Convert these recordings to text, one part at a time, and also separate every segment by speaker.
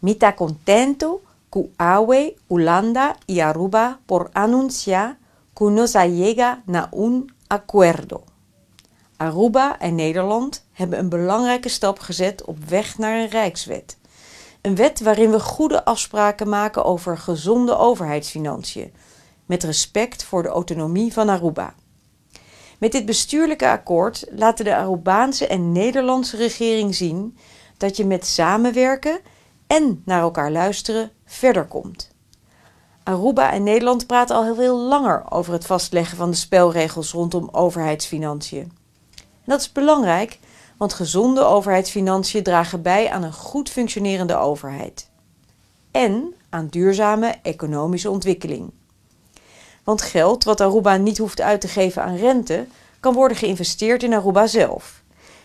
Speaker 1: Mita contento cu awe Ulanda y Aruba por anunciar que nos allega na un acuerdo. Aruba en Nederland hebben een belangrijke stap gezet op weg naar een rijkswet. Een wet waarin we goede afspraken maken over gezonde overheidsfinanciën, met respect voor de autonomie van Aruba. Met dit bestuurlijke akkoord laten de Arubaanse en Nederlandse regering zien dat je met samenwerken en naar elkaar luisteren verder komt. Aruba en Nederland praten al heel veel langer over het vastleggen van de spelregels rondom overheidsfinanciën. En dat is belangrijk, want gezonde overheidsfinanciën dragen bij aan een goed functionerende overheid. En aan duurzame economische ontwikkeling. Want geld wat Aruba niet hoeft uit te geven aan rente, kan worden geïnvesteerd in Aruba zelf.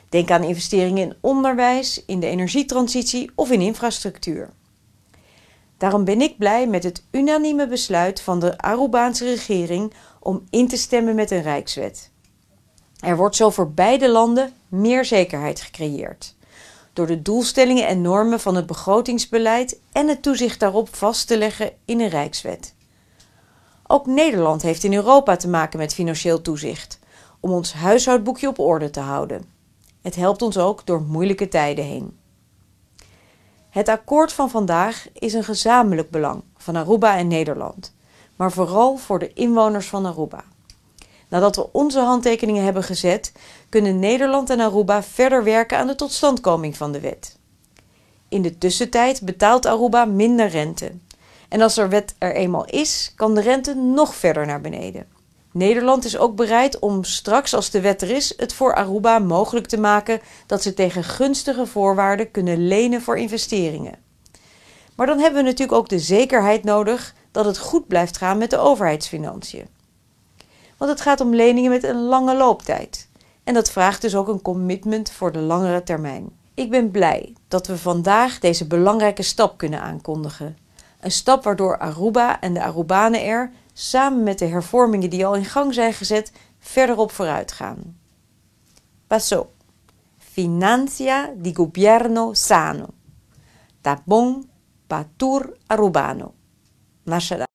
Speaker 1: Denk aan investeringen in onderwijs, in de energietransitie of in infrastructuur. Daarom ben ik blij met het unanieme besluit van de Arubaanse regering om in te stemmen met een rijkswet. Er wordt zo voor beide landen meer zekerheid gecreëerd. Door de doelstellingen en normen van het begrotingsbeleid en het toezicht daarop vast te leggen in een rijkswet. Ook Nederland heeft in Europa te maken met financieel toezicht, om ons huishoudboekje op orde te houden. Het helpt ons ook door moeilijke tijden heen. Het akkoord van vandaag is een gezamenlijk belang van Aruba en Nederland, maar vooral voor de inwoners van Aruba. Nadat we onze handtekeningen hebben gezet, kunnen Nederland en Aruba verder werken aan de totstandkoming van de wet. In de tussentijd betaalt Aruba minder rente. En als er wet er eenmaal is, kan de rente nog verder naar beneden. Nederland is ook bereid om straks, als de wet er is, het voor Aruba mogelijk te maken dat ze tegen gunstige voorwaarden kunnen lenen voor investeringen. Maar dan hebben we natuurlijk ook de zekerheid nodig dat het goed blijft gaan met de overheidsfinanciën. Want het gaat om leningen met een lange looptijd. En dat vraagt dus ook een commitment voor de langere termijn. Ik ben blij dat we vandaag deze belangrijke stap kunnen aankondigen. Een stap waardoor Aruba en de Arubanen er samen met de hervormingen die al in gang zijn gezet, verderop vooruit gaan. Paso. Financia di gobierno sano. bon, patur arubano. Mashallah.